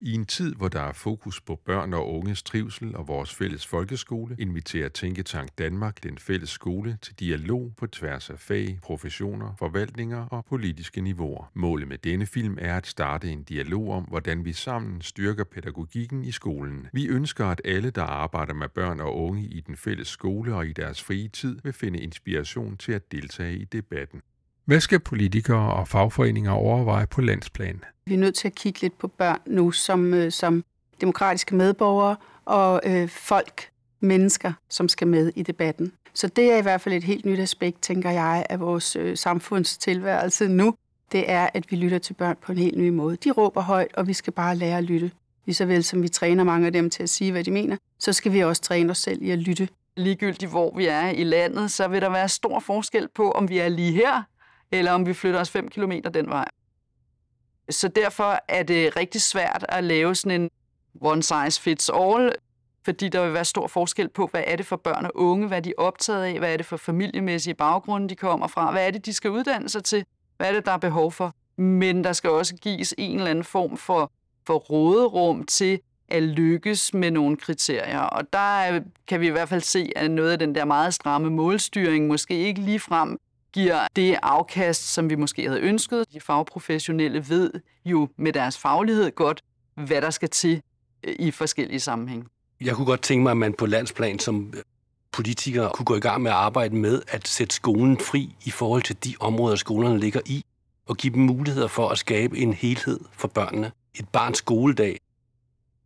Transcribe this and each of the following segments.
I en tid, hvor der er fokus på børn og unges trivsel og vores fælles folkeskole, inviterer Tænketank Danmark den fælles skole til dialog på tværs af fag, professioner, forvaltninger og politiske niveauer. Målet med denne film er at starte en dialog om, hvordan vi sammen styrker pædagogikken i skolen. Vi ønsker, at alle, der arbejder med børn og unge i den fælles skole og i deres frie tid, vil finde inspiration til at deltage i debatten. Hvad skal politikere og fagforeninger overveje på landsplan? Vi er nødt til at kigge lidt på børn nu som, øh, som demokratiske medborgere og øh, folk, mennesker, som skal med i debatten. Så det er i hvert fald et helt nyt aspekt, tænker jeg, af vores øh, samfundstilværelse nu. Det er, at vi lytter til børn på en helt ny måde. De råber højt, og vi skal bare lære at lytte. Lige vel som vi træner mange af dem til at sige, hvad de mener, så skal vi også træne os selv i at lytte. Ligegyldigt hvor vi er i landet, så vil der være stor forskel på, om vi er lige her eller om vi flytter os 5 km den vej. Så derfor er det rigtig svært at lave sådan en one size fits all, fordi der vil være stor forskel på, hvad er det for børn og unge, hvad de optaget af, hvad er det for familiemæssige baggrunde, de kommer fra, hvad er det, de skal uddanne sig til, hvad er det, der er behov for. Men der skal også gives en eller anden form for, for råderum til at lykkes med nogle kriterier. Og der kan vi i hvert fald se, at noget af den der meget stramme målstyring måske ikke lige frem giver det afkast, som vi måske havde ønsket. De fagprofessionelle ved jo med deres faglighed godt, hvad der skal til øh, i forskellige sammenhæng. Jeg kunne godt tænke mig, at man på landsplan som øh, politikere kunne gå i gang med at arbejde med at sætte skolen fri i forhold til de områder, skolerne ligger i, og give dem muligheder for at skabe en helhed for børnene. Et barns skoledag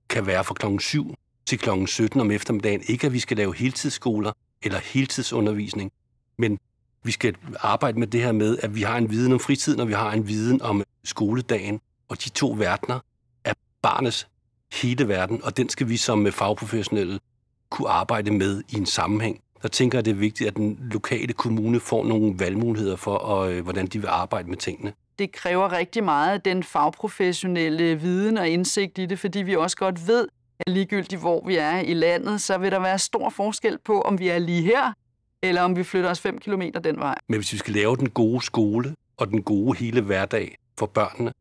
kan være fra klokken 7 til klokken 17 om eftermiddagen. Ikke at vi skal lave heltidsskoler eller heltidsundervisning, men vi skal arbejde med det her med, at vi har en viden om fritiden, og vi har en viden om skoledagen. Og de to verdener er barnets hele verden, og den skal vi som fagprofessionelle kunne arbejde med i en sammenhæng. Der tænker jeg, at det er vigtigt, at den lokale kommune får nogle valgmuligheder for, og, øh, hvordan de vil arbejde med tingene det kræver rigtig meget den fagprofessionelle viden og indsigt i det, fordi vi også godt ved, at ligegyldigt hvor vi er i landet, så vil der være stor forskel på, om vi er lige her eller om vi flytter os 5 km den vej. Men hvis vi skal lave den gode skole og den gode hele hverdag for børnene,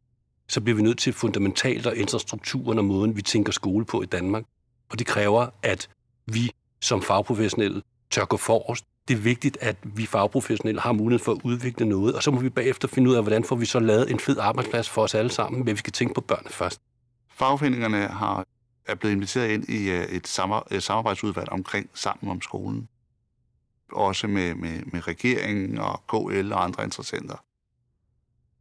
så bliver vi nødt til fundamentalt at ændre strukturen og måden, vi tænker skole på i Danmark. Og det kræver, at vi som fagprofessionelle tør gå forrest. Det er vigtigt, at vi fagprofessionelle har mulighed for at udvikle noget, og så må vi bagefter finde ud af, hvordan får vi så lavet en fed arbejdsplads for os alle sammen, men vi skal tænke på børnene først. Fagforeningerne har, er blevet inviteret ind i øh, et, et samarbejdsudvalg omkring Sammen om skolen også med, med, med regeringen og KL og andre interessenter.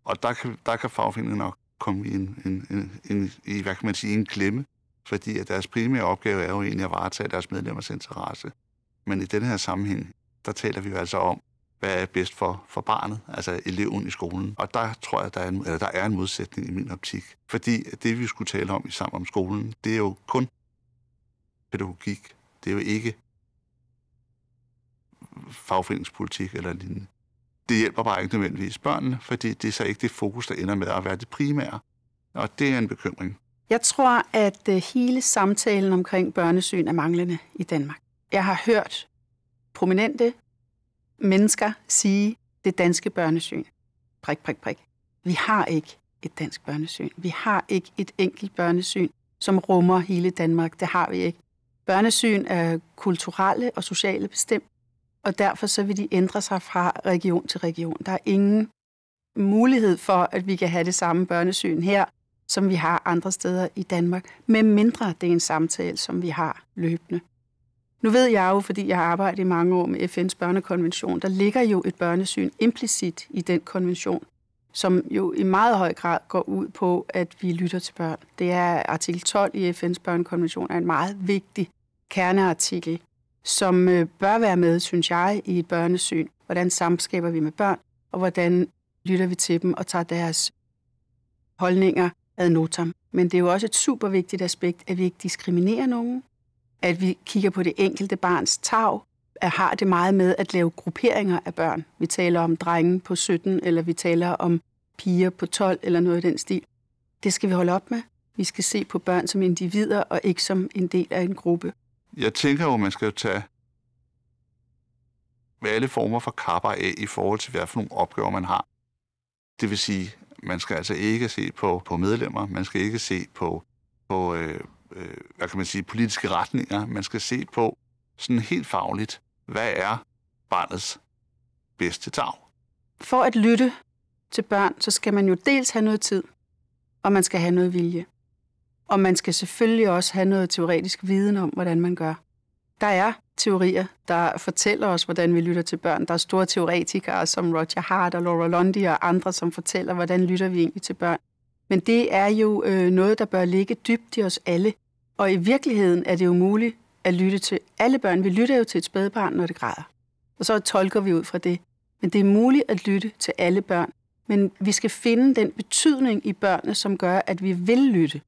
Og der kan, der kan fagforeningen nok komme i en, en, en, en, i, hvad kan man sige, en klemme, fordi at deres primære opgave er jo egentlig at varetage deres medlemmers interesse. Men i den her sammenhæng, der taler vi jo altså om, hvad er bedst for, for barnet, altså eleven i skolen. Og der tror jeg, der er, en, eller der er en modsætning i min optik. Fordi det, vi skulle tale om i Sammen om skolen, det er jo kun pædagogik. Det er jo ikke fagforeningspolitik eller lignende. Det hjælper bare ikke nødvendigvis børnene, fordi det er så ikke det fokus, der ender med at være det primære. Og det er en bekymring. Jeg tror, at øh, hele samtalen omkring børnesyn er manglende i Danmark. Jeg har hørt prominente mennesker sige det danske børnesyn. Prik, prik, prik. Vi har ikke et dansk børnesyn. Vi har ikke et enkelt børnesyn, som rummer hele Danmark. Det har vi ikke. Børnesyn er kulturelle og sociale bestemt og derfor så vil de ændre sig fra region til region. Der er ingen mulighed for, at vi kan have det samme børnesyn her, som vi har andre steder i Danmark, med mindre det er en samtale, som vi har løbende. Nu ved jeg jo, fordi jeg har arbejdet i mange år med FN's børnekonvention, der ligger jo et børnesyn implicit i den konvention, som jo i meget høj grad går ud på, at vi lytter til børn. Det er artikel 12 i FN's børnekonvention er en meget vigtig kerneartikel som øh, bør være med, synes jeg, i et børnesyn. Hvordan samskaber vi med børn, og hvordan lytter vi til dem og tager deres holdninger ad notam. Men det er jo også et super vigtigt aspekt, at vi ikke diskriminerer nogen, at vi kigger på det enkelte barns tag, at har det meget med at lave grupperinger af børn. Vi taler om drenge på 17, eller vi taler om piger på 12, eller noget i den stil. Det skal vi holde op med. Vi skal se på børn som individer, og ikke som en del af en gruppe. Jeg tænker jo, man skal jo tage alle former for kapper af i forhold til, hvad for nogle opgaver man har. Det vil sige, man skal altså ikke se på, på medlemmer, man skal ikke se på, på øh, øh, hvad kan man sige, politiske retninger. Man skal se på sådan helt fagligt, hvad er barnets bedste tag. For at lytte til børn, så skal man jo dels have noget tid, og man skal have noget vilje. Og man skal selvfølgelig også have noget teoretisk viden om, hvordan man gør. Der er teorier, der fortæller os, hvordan vi lytter til børn. Der er store teoretikere som Roger Hart og Laura Lundy og andre, som fortæller, hvordan lytter vi egentlig til børn. Men det er jo øh, noget, der bør ligge dybt i os alle. Og i virkeligheden er det jo muligt at lytte til alle børn. Vi lytter jo til et spædbarn, når det græder. Og så tolker vi ud fra det. Men det er muligt at lytte til alle børn. Men vi skal finde den betydning i børnene, som gør, at vi vil lytte.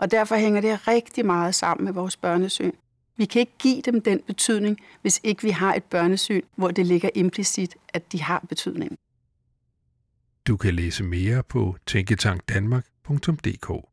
Og derfor hænger det rigtig meget sammen med vores børnesyn. Vi kan ikke give dem den betydning, hvis ikke vi har et børnesyn, hvor det ligger implicit, at de har betydning. Du kan læse mere på tænketankdanmark.dk